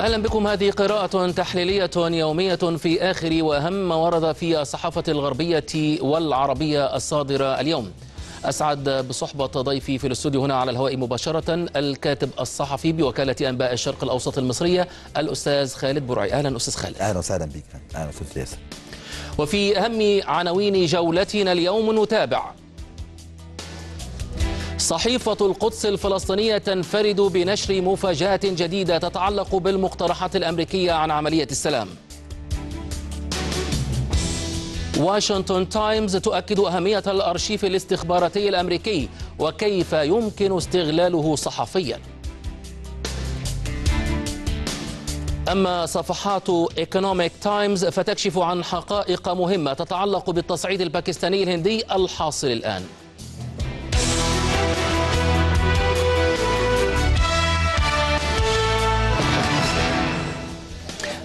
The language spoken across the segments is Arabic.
أهلا بكم هذه قراءة تحليلية يومية في آخر وأهم ما ورد في الصحافة الغربية والعربية الصادرة اليوم أسعد بصحبة ضيفي في الاستوديو هنا على الهواء مباشرة الكاتب الصحفي بوكالة أنباء الشرق الأوسط المصرية الأستاذ خالد برعي أهلا أستاذ خالد أهلا وسهلا بك أهلا أستاذ ياسر وفي أهم عناوين جولتنا اليوم نتابع صحيفة القدس الفلسطينية تنفرد بنشر مفاجأة جديدة تتعلق بالمقترحات الأمريكية عن عملية السلام واشنطن تايمز تؤكد أهمية الأرشيف الاستخباراتي الأمريكي وكيف يمكن استغلاله صحفياً أما صفحات ايكونوميك تايمز فتكشف عن حقائق مهمة تتعلق بالتصعيد الباكستاني الهندي الحاصل الآن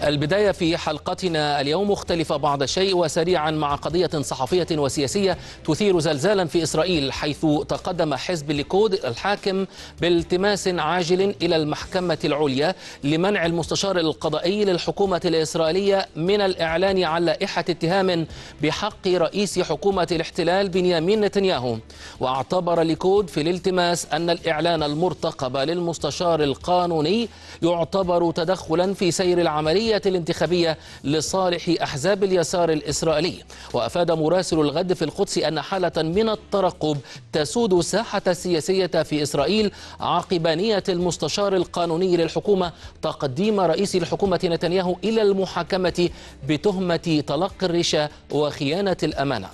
البداية في حلقتنا اليوم مختلفة بعض الشيء وسريعا مع قضية صحفية وسياسية تثير زلزالا في إسرائيل حيث تقدم حزب الليكود الحاكم بالتماس عاجل إلى المحكمة العليا لمنع المستشار القضائي للحكومة الإسرائيلية من الإعلان عن لائحة اتهام بحق رئيس حكومة الاحتلال بنيامين نتنياهو واعتبر الليكود في الالتماس أن الإعلان المرتقب للمستشار القانوني يعتبر تدخلا في سير العملية العملية الانتخابية لصالح أحزاب اليسار الإسرائيلي وأفاد مراسل الغد في القدس أن حالة من الترقب تسود الساحة السياسية في إسرائيل عقب نية المستشار القانوني للحكومة تقديم رئيس الحكومة نتنياهو إلى المحاكمة بتهمة تلقي الرشا وخيانة الأمانة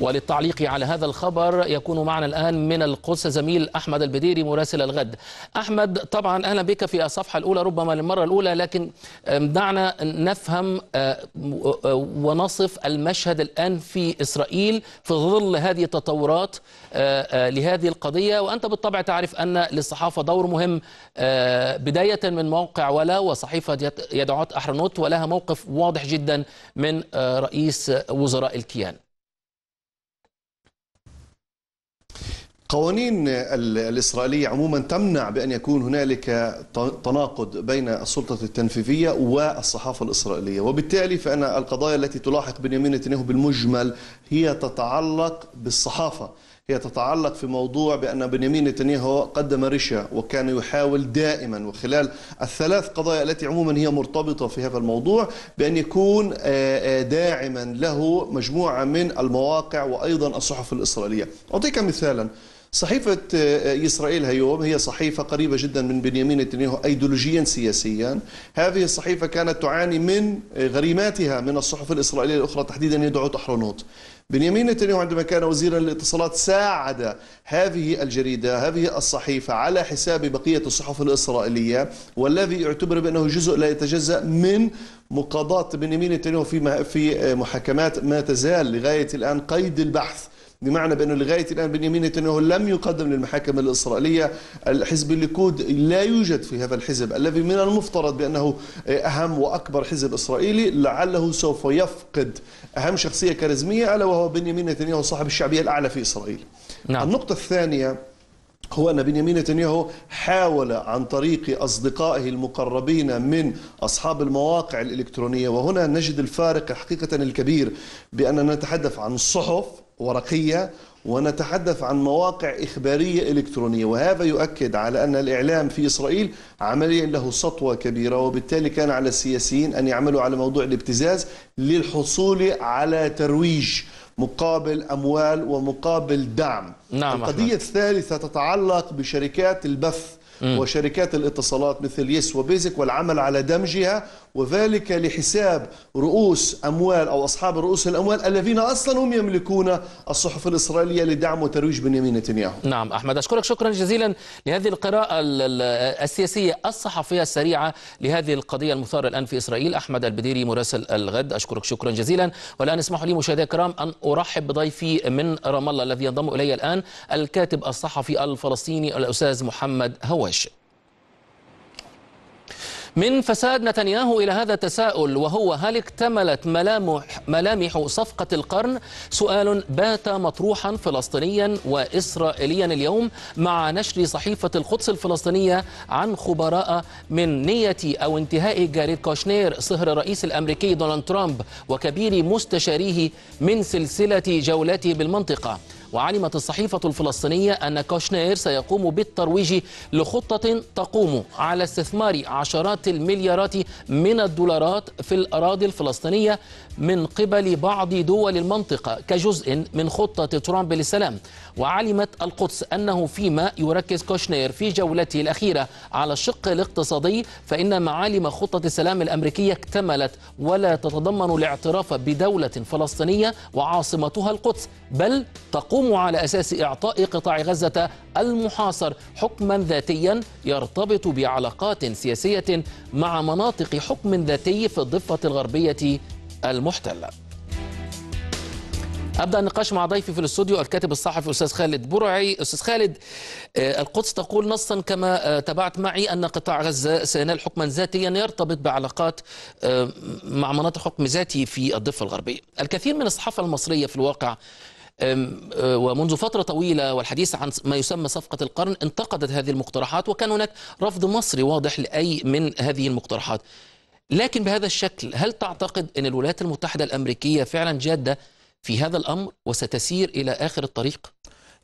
وللتعليق على هذا الخبر يكون معنا الآن من القدس زميل أحمد البديري مراسل الغد أحمد طبعا أهلا بك في الصفحة الأولى ربما للمرة الأولى لكن دعنا نفهم آه، آه، ونصف المشهد الآن في إسرائيل في ظل هذه التطورات آه، لهذه القضية وأنت بالطبع تعرف أن للصحافة دور مهم بداية من موقع ولا وصحيفة يدعوت أحرنوت ولها موقف واضح جدا من رئيس وزراء الكيان قوانين الإسرائيلية عموما تمنع بأن يكون هنالك تناقض بين السلطة التنفيذية والصحافة الإسرائيلية وبالتالي فإن القضايا التي تلاحق بنيامين نتنياهو بالمجمل هي تتعلق بالصحافة هي تتعلق في موضوع بأن بنيامين نتنياهو قدم رشا وكان يحاول دائما وخلال الثلاث قضايا التي عموما هي مرتبطة في هذا الموضوع بأن يكون آه، آه، داعما له مجموعة من المواقع وأيضا الصحف الإسرائيلية أعطيك مثالا صحيفة آه، إسرائيل هيوم هي صحيفة قريبة جدا من بنيامين نتنياهو أيديولوجيا سياسيا هذه الصحيفة كانت تعاني من آه، غريماتها من الصحف الإسرائيلية الأخرى تحديدا يدعو تحرنوت بنيامين نتنياهو عندما كان وزيرا للاتصالات ساعد هذه الجريدة هذه الصحيفة على حساب بقية الصحف الإسرائيلية والذي يعتبر بأنه جزء لا يتجزأ من مقاضاة بنيامين نتنياهو في في آه، محاكمات ما تزال لغاية الآن قيد البحث بمعنى بأنه لغاية الآن بنيامين نتنياهو لم يقدم للمحاكم الإسرائيلية الحزب الليكود لا يوجد في هذا الحزب الذي من المفترض بأنه أهم وأكبر حزب إسرائيلي لعله سوف يفقد أهم شخصية كاريزمية ألا وهو بنيامين نتنياهو صاحب الشعبية الأعلى في إسرائيل نعم. النقطة الثانية هو أن بنيامين نتنياهو حاول عن طريق أصدقائه المقربين من أصحاب المواقع الإلكترونية وهنا نجد الفارق حقيقة الكبير بأننا نتحدث عن الصحف ورقية ونتحدث عن مواقع إخبارية إلكترونية وهذا يؤكد على أن الإعلام في إسرائيل عمليا له سطوة كبيرة وبالتالي كان على السياسيين أن يعملوا على موضوع الابتزاز للحصول على ترويج مقابل أموال ومقابل دعم نعم القضية أحمد. الثالثة تتعلق بشركات البث وشركات الاتصالات مثل يس وبيزك والعمل على دمجها وذلك لحساب رؤوس أموال أو أصحاب رؤوس الأموال الذين أصلا هم يملكون الصحف الإسرائيلية لدعم وترويج بنيامين نتنياهو نعم أحمد أشكرك شكرا جزيلا لهذه القراءة السياسية الصحفية السريعة لهذه القضية المثارة الآن في إسرائيل أحمد البديري مراسل الغد أشكرك شكرا جزيلا والآن اسمحوا لي مشاهدي الكرام أن أرحب بضيفي من رام الله الذي ينضم إلي الآن الكاتب الصحفي الفلسطيني الأستاذ محمد هواش من فساد نتنياهو إلى هذا التساؤل وهو هل اكتملت ملامح, ملامح صفقة القرن سؤال بات مطروحا فلسطينيا وإسرائيليا اليوم مع نشر صحيفة القدس الفلسطينية عن خبراء من نية أو انتهاء جاريد كوشنير صهر الرئيس الأمريكي دونالد ترامب وكبير مستشاريه من سلسلة جولاته بالمنطقة وعلمت الصحيفة الفلسطينية أن كوشنير سيقوم بالترويج لخطة تقوم على استثمار عشرات المليارات من الدولارات في الأراضي الفلسطينية من قبل بعض دول المنطقة كجزء من خطة ترامب للسلام وعلمت القدس أنه فيما يركز كوشنير في جولته الأخيرة على الشق الاقتصادي فإن معالم خطة السلام الأمريكية اكتملت ولا تتضمن الاعتراف بدولة فلسطينية وعاصمتها القدس بل تقوم يقوم على أساس إعطاء قطاع غزة المحاصر حكما ذاتيا يرتبط بعلاقات سياسية مع مناطق حكم ذاتي في الضفة الغربية المحتله ابدا النقاش مع ضيفي في الاستوديو الكاتب الصحفي استاذ خالد برعي استاذ خالد آه، القدس تقول نصا كما آه، تابعت معي ان قطاع غزه سينال حكما ذاتيا يرتبط بعلاقات آه، مع مناطق حكم ذاتي في الضفه الغربيه الكثير من الصحافه المصريه في الواقع أه، ومنذ فترة طويلة والحديث عن ما يسمى صفقة القرن انتقدت هذه المقترحات وكان هناك رفض مصري واضح لأي من هذه المقترحات لكن بهذا الشكل هل تعتقد أن الولايات المتحدة الأمريكية فعلا جادة في هذا الأمر وستسير إلى آخر الطريق؟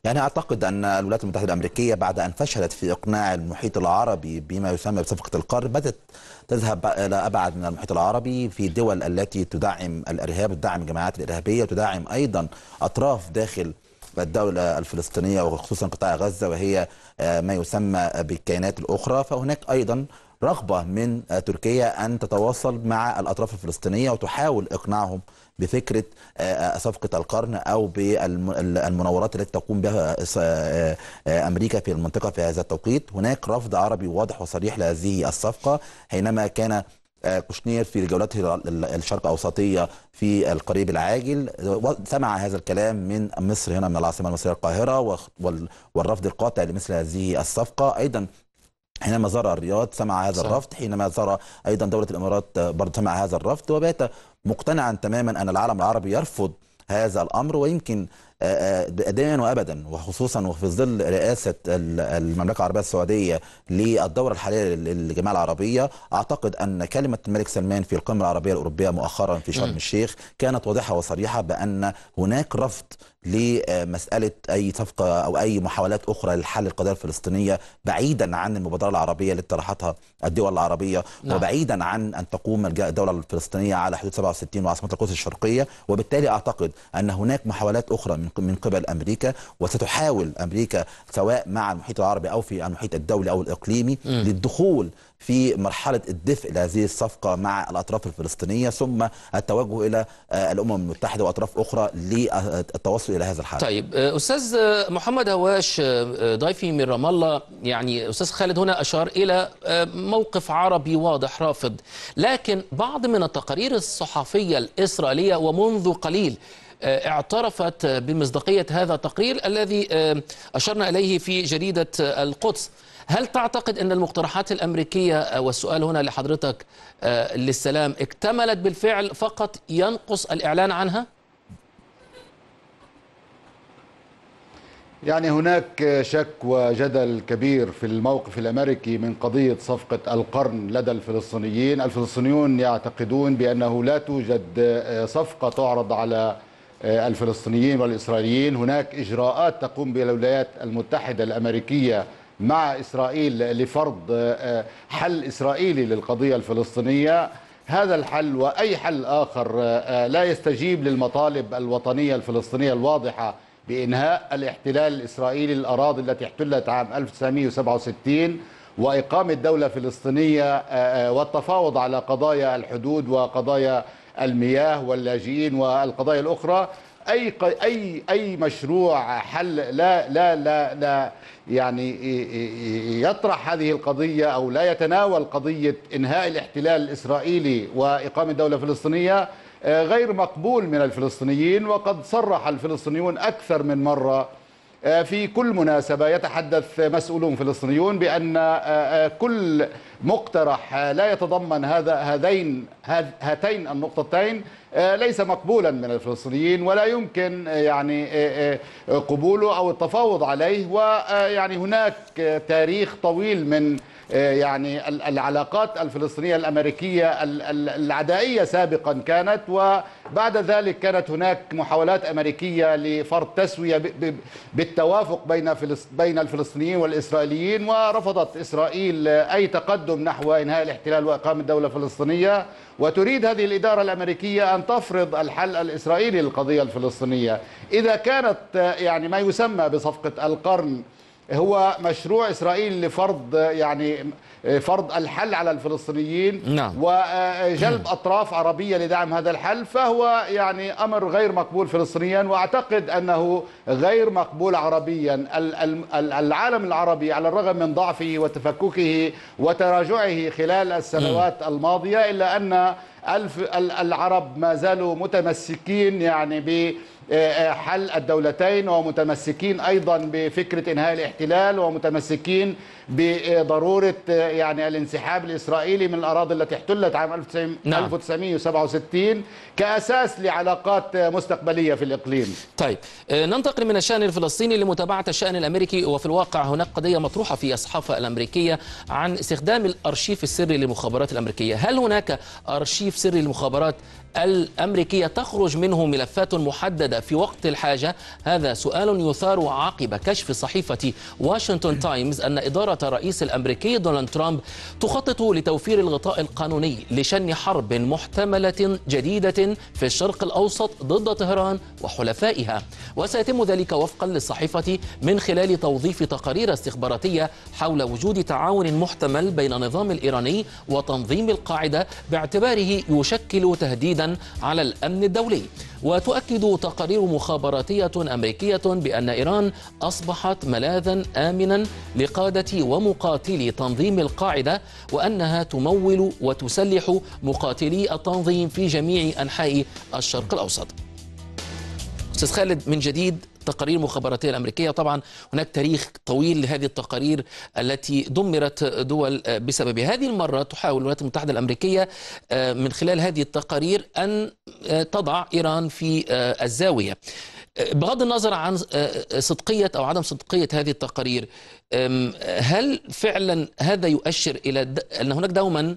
يعني أعتقد أن الولايات المتحدة الأمريكية بعد أن فشلت في إقناع المحيط العربي بما يسمى بصفقة القرن بدأت تذهب إلى أبعد من المحيط العربي في دول التي تدعم الإرهاب تدعم الجماعات الإرهابية وتدعم أيضا أطراف داخل الدولة الفلسطينية وخصوصا قطاع غزة وهي ما يسمى بالكيانات الأخرى فهناك أيضا رغبه من تركيا ان تتواصل مع الاطراف الفلسطينيه وتحاول اقناعهم بفكره آه، آه، صفقه القرن او بالمناورات التي تقوم بها آه، امريكا في المنطقه في هذا التوقيت هناك رفض عربي واضح وصريح لهذه الصفقه حينما كان كوشنير في جولته الشرق أوسطية في القريب العاجل سمع هذا الكلام من مصر هنا من العاصمة المصرية القاهرة والرفض القاطع لمثل هذه الصفقة أيضا حينما زار الرياض سمع هذا الرفض حينما زار أيضا دولة الإمارات برضه سمع هذا الرفض وبات مقتنعا تماما أن العالم العربي يرفض هذا الأمر ويمكن آه، آه، دائما وابدا وخصوصا وفي ظل رئاسه المملكه العربيه السعوديه للدوره الحاليه للجماعه العربيه اعتقد ان كلمه الملك سلمان في القمه العربيه الاوروبيه مؤخرا في شرم الشيخ كانت واضحه وصريحه بان هناك رفض لمسألة أي صفقة أو أي محاولات أخرى لحل القضية الفلسطينية بعيدا عن المبادرة العربية اللي طرحتها الدول العربية نعم. وبعيدا عن أن تقوم الدولة الفلسطينية على حدود 67 وعاصمة القدس الشرقية وبالتالي أعتقد أن هناك محاولات أخرى من من قبل امريكا وستحاول امريكا سواء مع المحيط العربي او في المحيط الدولي او الاقليمي م. للدخول في مرحله الدفء لهذه الصفقه مع الاطراف الفلسطينيه ثم التوجه الى آه، الامم المتحده واطراف اخرى للتوصل الى هذا الحال. طيب آه، استاذ آه، محمد هواش ضيفي من رام الله يعني استاذ خالد هنا اشار الى موقف عربي واضح رافض لكن بعض من التقارير الصحفيه الاسرائيليه ومنذ قليل آه، اعترفت بمصداقية هذا التقرير الذي آه، أشرنا إليه في جريدة القدس هل تعتقد أن المقترحات الأمريكية آه، والسؤال هنا لحضرتك للسلام اكتملت بالفعل فقط ينقص الإعلان عنها؟ يعني هناك شك وجدل كبير في الموقف الامريكي من قضيه صفقه القرن لدى الفلسطينيين، الفلسطينيون يعتقدون بانه لا توجد صفقه تعرض على آه، الفلسطينيين والإسرائيليين هناك إجراءات تقوم بها الولايات المتحدة الأمريكية مع إسرائيل لفرض آه، آه، حل إسرائيلي للقضية الفلسطينية هذا الحل وأي حل آخر لا يستجيب للمطالب الوطنية الفلسطينية الواضحة بإنهاء الاحتلال الإسرائيلي الأراضي التي احتلت عام 1967 وإقامة دولة فلسطينية والتفاوض على قضايا الحدود وقضايا المياه واللاجئين والقضايا الأخرى أي أي أي مشروع حل لا لا لا لا يعني يطرح هذه القضية أو لا يتناول قضية إنهاء الاحتلال الإسرائيلي وإقامة دولة فلسطينية آه، غير مقبول من الفلسطينيين وقد صرح الفلسطينيون أكثر من مرة آه، في كل مناسبة يتحدث مسؤولون فلسطينيون بأن آه، آه، كل مقترح لا يتضمن هذا هذين هاتين النقطتين ليس مقبولا من الفلسطينيين ولا يمكن يعني قبوله أو التفاوض عليه ويعني هناك تاريخ طويل من آه، يعني العلاقات الفلسطينية الأمريكية العدائية سابقا كانت وبعد ذلك كانت هناك محاولات أمريكية لفرض تسوية بالتوافق بين بين الفلسطينيين والإسرائيليين ورفضت إسرائيل أي تقدم نحو إنهاء الاحتلال وإقامة دولة فلسطينية وتريد هذه الإدارة الأمريكية أن تفرض الحل الإسرائيلي للقضية الفلسطينية إذا كانت آه، يعني ما يسمى بصفقة القرن هو مشروع إسرائيل لفرض يعني فرض الحل على الفلسطينيين نعم. وجلب أطراف عربية لدعم هذا الحل فهو يعني أمر غير مقبول فلسطينيا وأعتقد أنه غير مقبول عربيا العالم العربي على الرغم من ضعفه وتفككه وتراجعه خلال السنوات الماضية إلا أن العرب ما زالوا متمسكين يعني ب آه، آه، حل الدولتين ومتمسكين أيضا بفكرة إنهاء الاحتلال ومتمسكين بضروره يعني الانسحاب الاسرائيلي من الاراضي التي احتلت عام 1967 نعم. كاساس لعلاقات مستقبليه في الاقليم. طيب آه، ننتقل من الشان الفلسطيني لمتابعه الشان الامريكي وفي الواقع هناك قضيه مطروحه في الصحافه الامريكيه عن استخدام الارشيف السري للمخابرات الامريكيه، هل هناك ارشيف سري للمخابرات الأمريكية تخرج منه ملفات محددة في وقت الحاجة هذا سؤال يثار عقب كشف صحيفة واشنطن تايمز أن إدارة الرئيس الأمريكي دونالد ترامب تخطط لتوفير الغطاء القانوني لشن حرب محتملة جديدة في الشرق الأوسط ضد طهران وحلفائها وسيتم ذلك وفقا للصحيفة من خلال توظيف تقارير استخباراتية حول وجود تعاون محتمل بين النظام الإيراني وتنظيم القاعدة باعتباره يشكل تهديدا على الأمن الدولي وتؤكد تقارير مخابراتية أمريكية بأن إيران أصبحت ملاذا آمنا لقادة ومقاتلي تنظيم القاعدة وأنها تمول وتسلح مقاتلي التنظيم في جميع أنحاء الشرق الأوسط أستاذ خالد من جديد تقارير مخابراتية الأمريكية طبعا هناك تاريخ طويل لهذه التقارير التي دمرت دول بسببها هذه المرة تحاول الولايات المتحدة الأمريكية آه، من خلال هذه التقارير أن آه، تضع إيران في آه، الزاوية بغض النظر عن آه، آه، صدقية أو عدم صدقية هذه التقارير هل فعلا هذا يؤشر إلى أن هناك دوما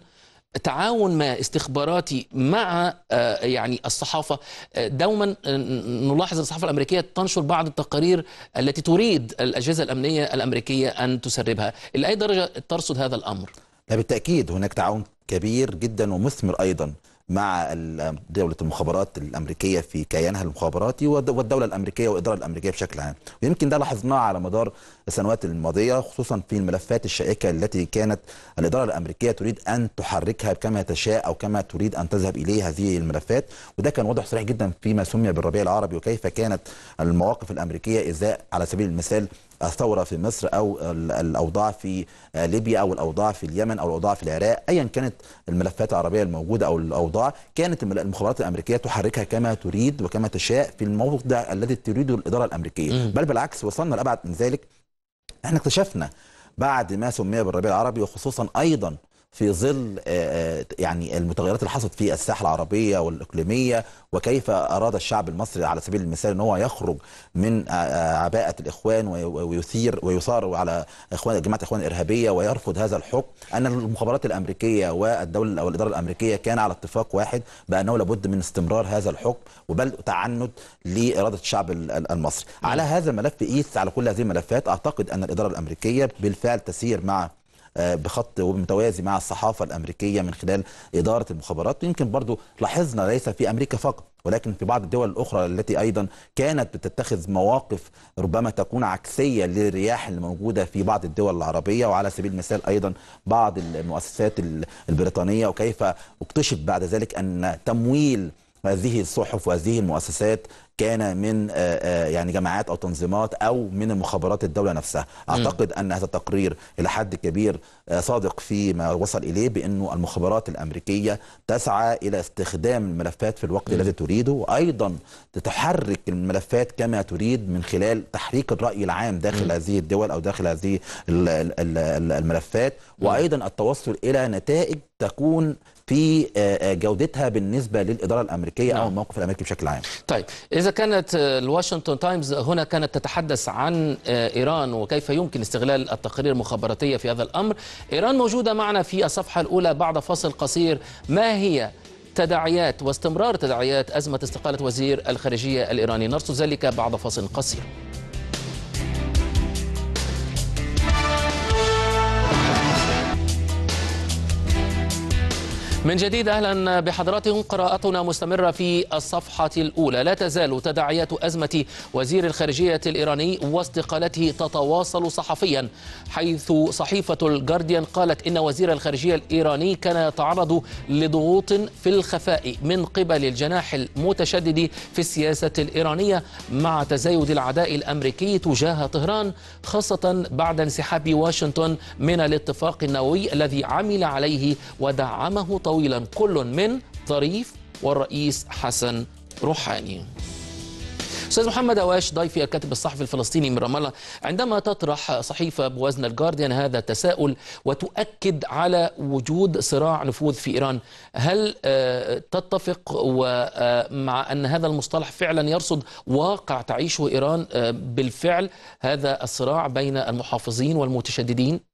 تعاون ما استخباراتي مع آه، يعني الصحافة دوما نلاحظ الصحافة الأمريكية تنشر بعض التقارير التي تريد الأجهزة الأمنية الأمريكية أن تسربها إلى أي درجة ترصد هذا الأمر؟ بالتأكيد هناك تعاون كبير جدا ومثمر أيضا مع دولة المخابرات الأمريكية في كيانها المخابراتي والدولة الأمريكية والإدارة الأمريكية بشكل عام ويمكن ده لاحظناه على مدار السنوات الماضية خصوصا في الملفات الشائكة التي كانت الإدارة الأمريكية تريد أن تحركها كما تشاء أو كما تريد أن تذهب إليه هذه الملفات وده كان واضح صريح جدا فيما سمي بالربيع العربي وكيف كانت المواقف الأمريكية إزاء على سبيل المثال الثوره في مصر او الاوضاع في آه، ليبيا او الاوضاع في اليمن او الاوضاع في العراق ايا كانت الملفات العربيه الموجوده او الاوضاع كانت المخابرات الامريكيه تحركها كما تريد وكما تشاء في الموضع الذي تريده الاداره الامريكيه بل بالعكس وصلنا لابعد من ذلك احنا اكتشفنا بعد ما سمي بالربيع العربي وخصوصا ايضا في ظل آه، آه، يعني المتغيرات اللي حصلت في الساحه العربيه والاقليميه وكيف اراد الشعب المصري على سبيل المثال ان هو يخرج من آه، عباءه الاخوان ويثير ويثار على اخوان جماعه الاخوان الارهابيه ويرفض هذا الحكم ان المخابرات الامريكيه والدوله او الاداره الامريكيه كان على اتفاق واحد بانه لابد من استمرار هذا الحكم وبل تعنت لاراده الشعب المصري نعم. على هذا الملف قيس على كل هذه الملفات اعتقد ان الاداره الامريكيه بالفعل تسير مع آه، بخط متوازي مع الصحافه الامريكيه من خلال اداره المخابرات يمكن برضو لاحظنا ليس في امريكا فقط ولكن في بعض الدول الاخرى التي ايضا كانت بتتخذ مواقف ربما تكون عكسيه للرياح اللي موجوده في بعض الدول العربيه وعلى سبيل المثال ايضا بعض المؤسسات البريطانيه وكيف اكتشف بعد ذلك ان تمويل هذه الصحف وهذه المؤسسات كان من آه، آه، يعني جماعات او تنظيمات او من مخابرات الدوله نفسها اعتقد ان هذا التقرير الى حد كبير آه، صادق فيما وصل اليه بانه المخابرات الامريكيه تسعى الى استخدام الملفات في الوقت م. الذي تريده وايضا تحرك الملفات كما تريد من خلال تحريك الراي العام داخل م. هذه الدول او داخل هذه الملفات وايضا التوصل الى نتائج تكون في آه، آه، جودتها بالنسبه للاداره الامريكيه نعم. او الموقف الامريكي بشكل عام. طيب اذا كانت آه، الواشنطن تايمز هنا كانت تتحدث عن ايران وكيف يمكن استغلال التقارير المخابراتيه في هذا الامر، ايران موجوده معنا في الصفحه الاولى بعد فصل قصير، ما هي تداعيات واستمرار تداعيات ازمه استقاله وزير الخارجيه الايراني؟ نرصد ذلك بعد فصل قصير. من جديد اهلا بحضراتكم قراءتنا مستمره في الصفحه الاولى لا تزال تداعيات ازمه وزير الخارجيه الايراني واستقالته تتواصل صحفيا حيث صحيفه الجارديان قالت ان وزير الخارجيه الايراني كان يتعرض لضغوط في الخفاء من قبل الجناح المتشدد في السياسه الايرانيه مع تزايد العداء الامريكي تجاه طهران خاصه بعد انسحاب واشنطن من الاتفاق النووي الذي عمل عليه ودعمه طوال طويلا كل من طريف والرئيس حسن روحاني استاذ محمد اواش ضيفي الكاتب الصحفي الفلسطيني من رام الله عندما تطرح صحيفه بوزن الجارديان هذا التساؤل وتؤكد على وجود صراع نفوذ في ايران هل آه، تتفق آه، مع ان هذا المصطلح فعلا يرصد واقع تعيشه ايران آه، بالفعل هذا الصراع بين المحافظين والمتشددين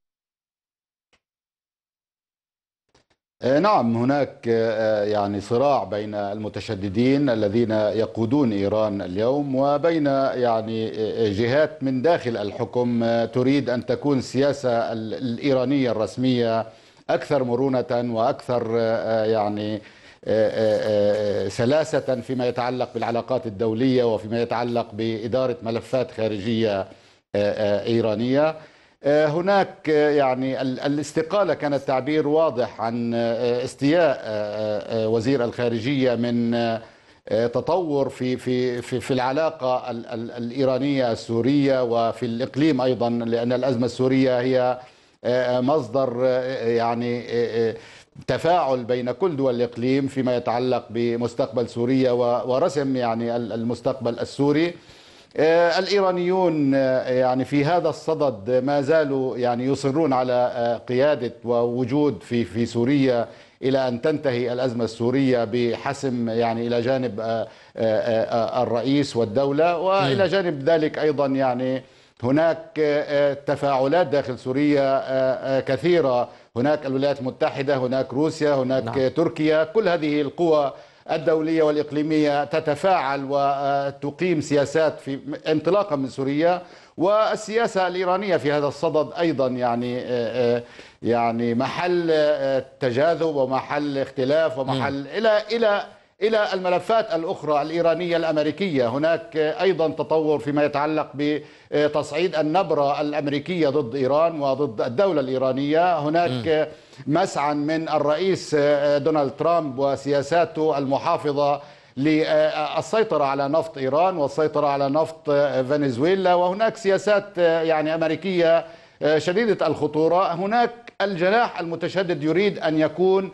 آه، نعم هناك آه، آه، يعني صراع بين المتشددين الذين يقودون ايران اليوم وبين يعني جهات من داخل الحكم تريد ان تكون السياسه الايرانيه الرسميه اكثر مرونه واكثر يعني سلاسه فيما يتعلق بالعلاقات الدوليه وفيما يتعلق باداره ملفات خارجيه ايرانيه آه، هناك آه، يعني الاستقالة كانت تعبير واضح عن آه، استياء وزير الخارجية من تطور في في في, في العلاقة الإيرانية السورية وفي الإقليم أيضا لأن الأزمة السورية هي مصدر يعني تفاعل بين كل دول الإقليم فيما يتعلق بمستقبل سوريا ورسم يعني المستقبل السوري آه، الايرانيون آه، يعني في هذا الصدد ما زالوا يعني يصرون على آه، قياده ووجود في في سوريا الى ان تنتهي الازمه السوريه بحسم يعني الى جانب الرئيس والدوله والى جانب ذلك ايضا يعني هناك تفاعلات داخل سوريا كثيره هناك الولايات المتحده هناك روسيا هناك نعم. تركيا كل هذه القوى الدولية والإقليمية تتفاعل وتقيم سياسات في انطلاقا من سوريا والسياسة الإيرانية في هذا الصدد أيضا يعني يعني محل تجاذب ومحل اختلاف ومحل إلى إلى إلى الملفات الأخرى الإيرانية الأمريكية هناك أيضا تطور فيما يتعلق بتصعيد النبرة الأمريكية ضد إيران وضد الدولة الإيرانية هناك م. مسعى من الرئيس آه، آه، دونالد ترامب وسياساته المحافظه للسيطرة على نفط إيران والسيطرة على نفط آه، فنزويلا وهناك سياسات يعني أمريكية شديدة الخطورة هناك الجناح المتشدد يريد أن يكون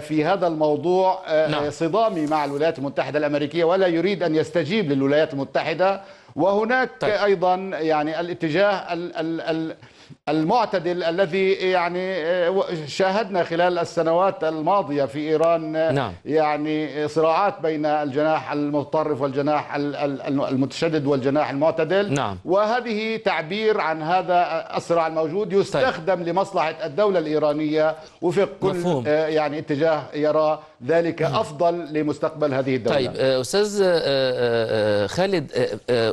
في هذا الموضوع نعم. صدامي مع الولايات المتحدة الأمريكية ولا يريد أن يستجيب للولايات المتحدة وهناك طيب. أيضا يعني الاتجاه ال ال ال المعتدل الذي يعني آه، شاهدنا خلال السنوات الماضية في إيران آه، نعم. يعني صراعات بين الجناح المتطرف والجناح المتشدد والجناح المعتدل نعم. وهذه تعبير عن هذا الصراع الموجود يستخدم طيب. لمصلحة الدولة الإيرانية وفق كل مفهوم. آه، يعني اتجاه يراه ذلك أفضل لمستقبل هذه الدولة طيب آه، أستاذ آه، آه، خالد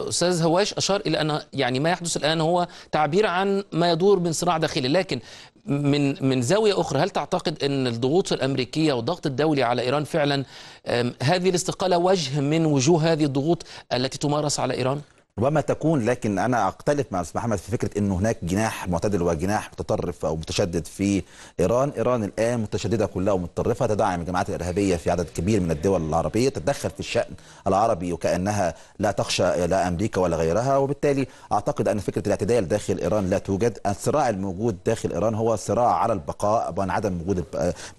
أستاذ هواش أشار إلى أن يعني ما يحدث الآن هو تعبير عن ما يدور من صراع داخلي لكن من من زاويه اخرى هل تعتقد ان الضغوط الامريكيه والضغط الدولي على ايران فعلا هذه الاستقاله وجه من وجوه هذه الضغوط التي تمارس على ايران؟ ربما تكون لكن انا اختلف مع استاذ محمد في فكره انه هناك جناح معتدل وجناح متطرف او متشدد في ايران، ايران الان متشدده كلها ومتطرفه تدعم الجماعات الارهابيه في عدد كبير من الدول العربيه، تتدخل في الشان العربي وكانها لا تخشى لا امريكا ولا غيرها، وبالتالي اعتقد ان فكره الاعتدال داخل ايران لا توجد، الصراع الموجود داخل ايران هو صراع على البقاء من عدم وجود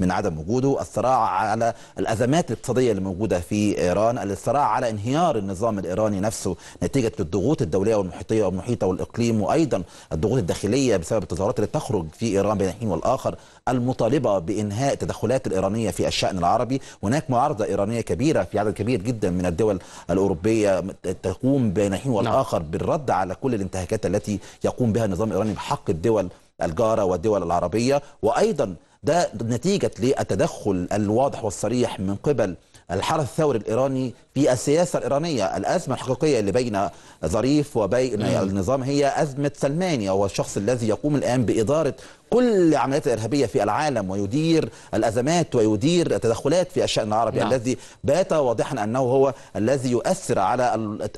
من عدم وجوده، الصراع على الازمات الاقتصاديه اللي موجوده في ايران، الصراع على انهيار النظام الايراني نفسه نتيجه الضغوط الدوليه والمحيطيه والمحيطه والاقليم وايضا الضغوط الداخليه بسبب التظاهرات التي تخرج في ايران بين حين والاخر المطالبه بانهاء التدخلات الايرانيه في الشان العربي هناك معارضه ايرانيه كبيره في عدد كبير جدا من الدول الاوروبيه تقوم بين حين نعم. والاخر بالرد على كل الانتهاكات التي يقوم بها النظام الايراني بحق الدول الجاره والدول العربيه وايضا ده نتيجة للتدخل الواضح والصريح من قبل الحرس الثوري الايراني في السياسه الايرانيه، الازمه الحقيقيه اللي بين ظريف وبين النظام هي ازمه سلماني هو الشخص الذي يقوم الان باداره كل عمليات الارهابيه في العالم ويدير الازمات ويدير التدخلات في الشان العربي نعم. الذي بات واضحا انه هو الذي يؤثر على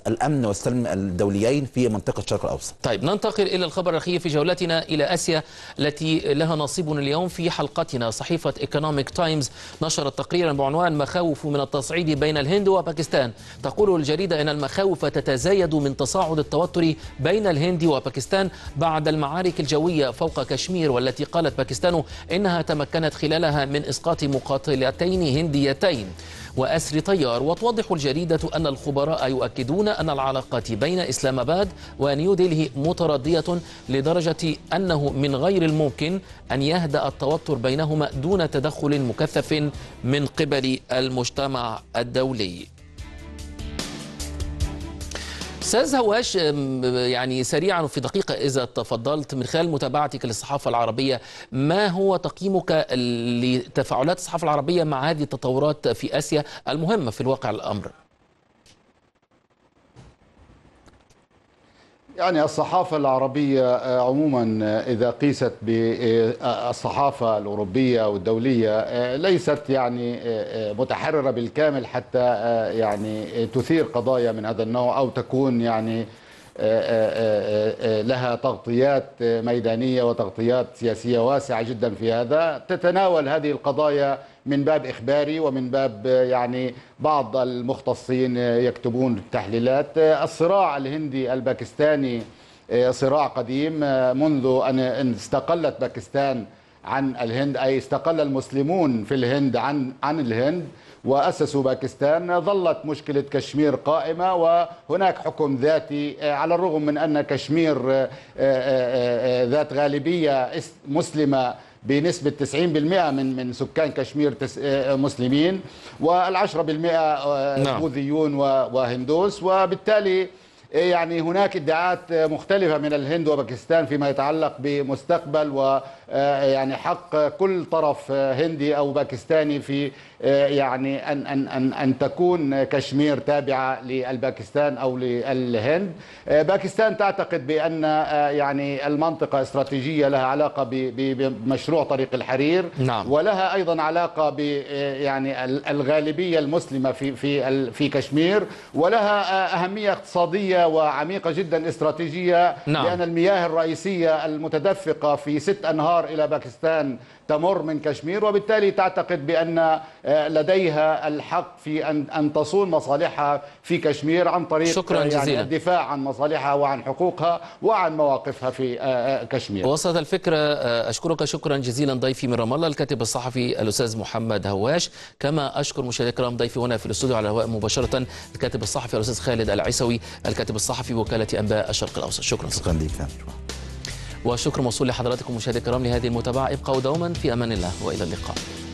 الامن والسلم الدوليين في منطقه الشرق الاوسط. طيب ننتقل الى الخبر الاخير في جولتنا الى اسيا التي لها نصيب اليوم في حلقه صديقتنا صحيفة ايكونوميك تايمز نشرت تقريرا بعنوان مخاوف من التصعيد بين الهند وباكستان تقول الجريدة أن المخاوف تتزايد من تصاعد التوتر بين الهند وباكستان بعد المعارك الجوية فوق كشمير والتي قالت باكستان إنها تمكنت خلالها من إسقاط مقاتلتين هنديتين وأسر طيار وتوضح الجريدة أن الخبراء يؤكدون أن العلاقات بين إسلام أباد ونيودلهي متردية لدرجة أنه من غير الممكن أن يهدأ التوتر بينهما دون تدخل مكثف من قبل المجتمع الدولي استاذ هواش يعني سريعا وفي دقيقه اذا تفضلت من خلال متابعتك للصحافه العربيه ما هو تقييمك لتفاعلات الصحافه العربيه مع هذه التطورات في اسيا المهمه في الواقع الامر يعني الصحافة العربية آه، عموما آه، إذا قيست بالصحافة الأوروبية والدولية آه، ليست يعني متحررة بالكامل حتى يعني تثير قضايا من هذا النوع أو تكون يعني لها تغطيات ميدانية وتغطيات سياسية واسعة جدا في هذا تتناول هذه القضايا من باب إخباري ومن باب يعني بعض المختصين يكتبون التحليلات الصراع الهندي الباكستاني آه، صراع قديم آه، منذ أن استقلت باكستان عن الهند أي استقل المسلمون في الهند عن عن الهند وأسسوا باكستان ظلت مشكلة كشمير قائمة وهناك حكم ذاتي آه، على الرغم من أن كشمير ذات غالبية مسلمة بنسبه 90% من من سكان كشمير آه، آه، مسلمين وال10% آه، نعم. بوذيون وهندوس وبالتالي يعني هناك ادعاءات مختلفة من الهند وباكستان فيما يتعلق بمستقبل ويعني حق كل طرف هندي أو باكستاني في آه، يعني أن, أن, أن, أن تكون كشمير تابعة للباكستان أو للهند آه، باكستان تعتقد بأن آه، يعني المنطقة استراتيجية لها علاقة بمشروع طريق الحرير نعم. ولها أيضا علاقة ب يعني الغالبية المسلمة في في في كشمير ولها أهمية اقتصادية وعميقة جدا استراتيجية نعم. لأن المياه الرئيسية المتدفقة في ست أنهار إلى باكستان تمر من كشمير وبالتالي تعتقد بأن آه، لديها الحق في ان ان تصون مصالحها في كشمير عن طريق شكرا آه، يعني جزيلا. الدفاع عن مصالحها وعن حقوقها وعن مواقفها في آه، كشمير. وصلت الفكره اشكرك شكرا جزيلا ضيفي من رام الله الكاتب الصحفي الاستاذ محمد هواش كما اشكر مشاهدي الكرام ضيفي هنا في الاستوديو على الهواء مباشره الكاتب الصحفي الاستاذ خالد العيسوي الكاتب الصحفي وكاله انباء الشرق الاوسط شكرا شكرا لك وشكر موصول لحضراتكم مشاهدي الكرام لهذه المتابعه ابقوا دوما في امان الله والى اللقاء.